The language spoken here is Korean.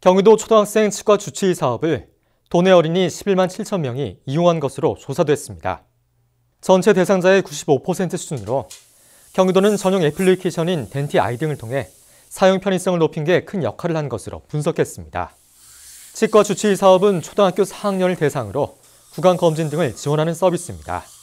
경기도 초등학생 치과 주치의 사업을 도내 어린이 11만 7천 명이 이용한 것으로 조사됐습니다. 전체 대상자의 95% 수준으로 경기도는 전용 애플리케이션인 덴티 아이 등을 통해 사용 편의성을 높인 게 큰 역할을 한 것으로 분석했습니다. 치과 주치의 사업은 초등학교 4학년을 대상으로 구강 검진 등을 지원하는 서비스입니다.